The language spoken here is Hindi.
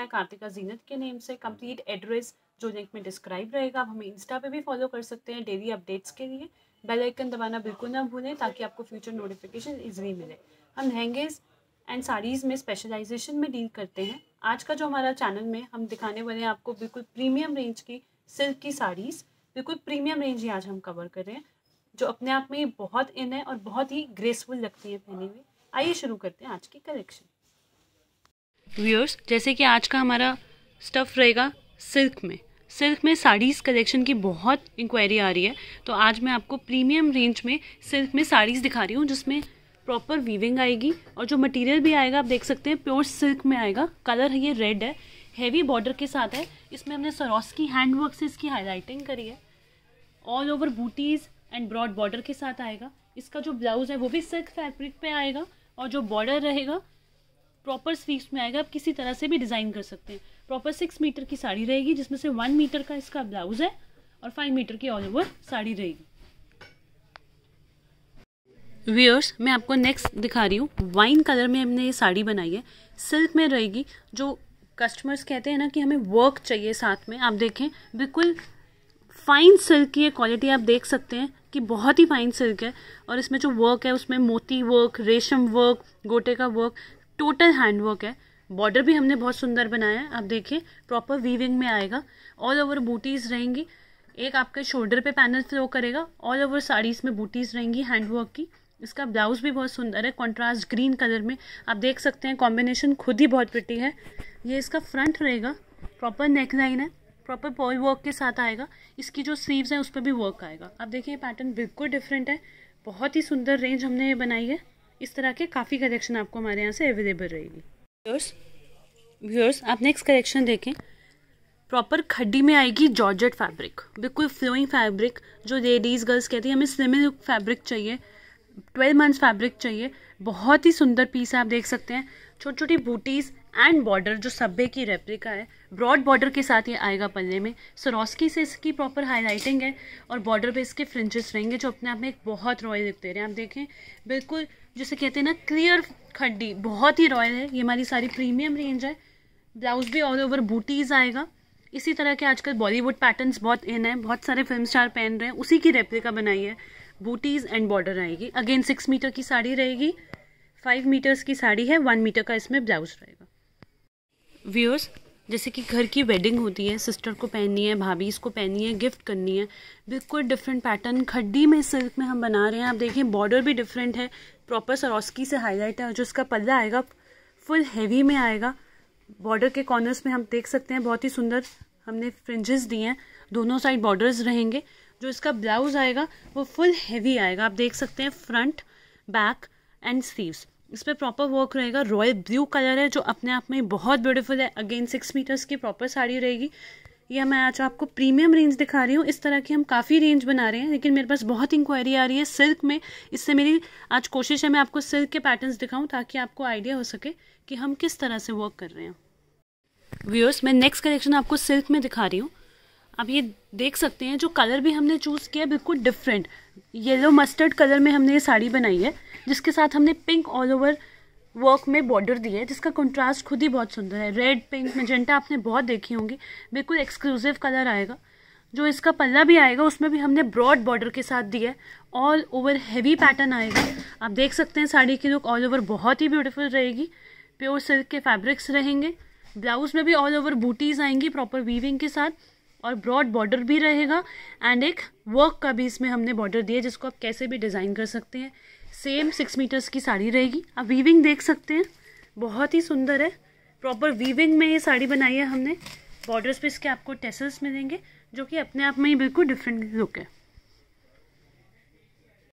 सकता है कार्तिका जीनत के नेम से कंप्लीट एड्रेस जो लिंक में डिस्क्राइब रहेगा आप हमें इंस्टा पे भी फॉलो कर सकते हैं डेली अपडेट्स के लिए बेल आइकन दबाना बिल्कुल ना भूलें ताकि आपको फ्यूचर नोटिफिकेशन इजली मिले हम लहंगेज एंड साड़ीज़ में स्पेशलाइजेशन में डील करते हैं आज का जो हमारा चैनल में हम दिखाने वाले हैं आपको बिल्कुल प्रीमियम रेंज की सिल्क की साड़ीज़ बिल्कुल प्रीमियम रेंज ही आज हम कवर कर रहे हैं जो अपने आप में बहुत इन है और बहुत ही ग्रेसफुल लगती है पहने में आइए शुरू करते हैं आज की कलेक्शन व्यूअर्स जैसे कि आज का हमारा स्टफ़ रहेगा सिल्क में सिल्क में साड़ीज़ कलेक्शन की बहुत इंक्वायरी आ रही है तो आज मैं आपको प्रीमियम रेंज में सिल्क में साड़ीज़ दिखा रही हूँ जिसमें प्रॉपर वीविंग आएगी और जो मटेरियल भी आएगा आप देख सकते हैं प्योर सिल्क में आएगा कलर है ये रेड है हैवी बॉर्डर के साथ है इसमें हमने सरोस की हैंड वर्क से इसकी हाईलाइटिंग करी है ऑल ओवर बूटीज़ एंड ब्रॉड बॉर्डर के साथ आएगा इसका जो ब्लाउज़ है वो भी सिल्क फैब्रिक पे आएगा और जो बॉर्डर रहेगा प्रॉपर स्वीप्स में आएगा आप किसी तरह से भी डिज़ाइन कर सकते हैं प्रॉपर सिक्स मीटर की साड़ी रहेगी जिसमें से वन मीटर का इसका ब्लाउज है और फाइव मीटर की ऑल ओवर साड़ी रहेगी व्यूअर्स मैं आपको नेक्स्ट दिखा रही हूँ वाइन कलर में हमने ये साड़ी बनाई है सिल्क में रहेगी जो कस्टमर्स कहते हैं ना कि हमें वर्क चाहिए साथ में आप देखें बिल्कुल फाइन सिल्क की क्वालिटी आप देख सकते हैं कि बहुत ही फाइन सिल्क है और इसमें जो वर्क है उसमें मोती वर्क रेशम वर्क गोटे का वर्क टोटल हैंडवर्क है बॉर्डर भी हमने बहुत सुंदर बनाया है आप देखिए प्रॉपर वीविंग में आएगा ऑल ओवर बूटीज़ रहेंगी एक आपके शोल्डर पे पैनल फ्लो करेगा ऑल ओवर साड़ीज़ में बूटीज़ रहेंगी हैंडवर्क की इसका ब्लाउज भी बहुत सुंदर है कॉन्ट्रास्ट ग्रीन कलर में आप देख सकते हैं कॉम्बिनेशन खुद ही बहुत प्रिटी है ये इसका फ्रंट रहेगा प्रॉपर नेक लाइन है प्रॉपर पॉल वर्क के साथ आएगा इसकी जो स्लीव्स हैं उस पर भी वर्क आएगा आप देखिए पैटर्न बिल्कुल डिफरेंट है बहुत ही सुंदर रेंज हमने ये बनाई है इस तरह के काफ़ी कलेक्शन आपको हमारे यहाँ से अवेलेबल रहेगी व्यूअर्स व्यूअर्स आप नेक्स्ट कलेक्शन देखें प्रॉपर खड्डी में आएगी जॉर्जेट फैब्रिक बिल्कुल फ्लोइंग फैब्रिक जो लेडीज़ गर्ल्स कहती हैं हमें स्लिमिंग लुक फैब्रिक चाहिए ट्वेल्व मंथ्स फैब्रिक चाहिए बहुत ही सुंदर पीस है आप देख सकते हैं छोटी छोटी बूटीज़ एंड बॉर्डर जो सब्बे की रेप्रिका है ब्रॉड बॉर्डर के साथ ये आएगा पल्ले में सरोस्की से इसकी प्रॉपर हाईलाइटिंग है और बॉर्डर पे इसके फ्रिंजेस रहेंगे जो अपने आप में एक बहुत रॉयल दिखते दे रहे हैं आप देखें बिल्कुल जैसे कहते हैं ना क्लियर खड्डी बहुत ही रॉयल है ये हमारी सारी प्रीमियम रेंज है ब्लाउज भी ऑल ओवर बूटीज आएगा इसी तरह के आजकल बॉलीवुड पैटर्न्स बहुत इन है बहुत सारे फिल्म स्टार पहन रहे हैं उसी की रेप्रिका बनाई है बूटीज एंड बॉर्डर आएगी अगेन सिक्स मीटर की साड़ी रहेगी फाइव मीटर्स की साड़ी है वन मीटर का इसमें ब्लाउज रहेगा व्यूअर्स जैसे कि घर की वेडिंग होती है सिस्टर को पहननी है भाभी इसको पहननी है गिफ्ट करनी है बिल्कुल डिफरेंट पैटर्न खड्डी में सिल्क में हम बना रहे हैं आप देखें बॉर्डर भी डिफरेंट है प्रॉपर सरोस्की से हाईलाइट है जो इसका पल्ला आएगा फुल हैवी में आएगा बॉर्डर के कॉर्नर्स में हम देख सकते हैं बहुत ही सुंदर हमने फ्रिंजेस दिए हैं दोनों साइड बॉर्डर्स रहेंगे जो इसका ब्लाउज आएगा वो फुल हैवी आएगा आप देख सकते हैं फ्रंट बैक एंड स्लीव्स इस पर प्रॉपर वर्क रहेगा रॉयल ब्लू कलर है जो अपने आप में बहुत ब्यूटीफुल है अगेन सिक्स मीटर्स की प्रॉपर साड़ी रहेगी या मैं आज आपको प्रीमियम रेंज दिखा रही हूँ इस तरह की हम काफ़ी रेंज बना रहे हैं लेकिन मेरे पास बहुत इंक्वायरी आ रही है सिल्क में इससे मेरी आज कोशिश है मैं आपको सिल्क के पैटर्न्स दिखाऊँ ताकि आपको आइडिया हो सके कि हम किस तरह से वर्क कर रहे हैं व्यूअर्स मैं नेक्स्ट कलेक्शन आपको सिल्क में दिखा रही हूँ आप ये देख सकते हैं जो कलर भी हमने चूज़ किया है बिल्कुल डिफरेंट येलो मस्टर्ड कलर में हमने ये साड़ी बनाई है जिसके साथ हमने पिंक ऑल ओवर वर्क में बॉर्डर दी है जिसका कंट्रास्ट खुद ही बहुत सुंदर है रेड पिंक मजेंटा आपने बहुत देखी होंगी बिल्कुल एक्सक्लूसिव कलर आएगा जो इसका पल्ला भी आएगा उसमें भी हमने ब्रॉड बॉर्डर के साथ दिया है ऑल ओवर हैवी पैटर्न आएगा आप देख सकते हैं साड़ी की लुक ऑल ओवर बहुत ही ब्यूटीफुल रहेगी प्योर सिल्क के फैब्रिक्स रहेंगे ब्लाउज में भी ऑल ओवर बूटीज आएंगी प्रॉपर वीविंग के साथ और ब्रॉड बॉर्डर भी रहेगा एंड एक वर्क का भी इसमें हमने बॉर्डर दिया जिसको आप कैसे भी डिज़ाइन कर सकते हैं सेम सिक्स मीटर्स की साड़ी रहेगी आप वीविंग देख सकते हैं बहुत ही सुंदर है प्रॉपर वीविंग में ये साड़ी बनाई है हमने बॉर्डर्स पे इसके आपको टेसल्स मिलेंगे जो कि अपने आप में ही बिल्कुल डिफरेंट लुक है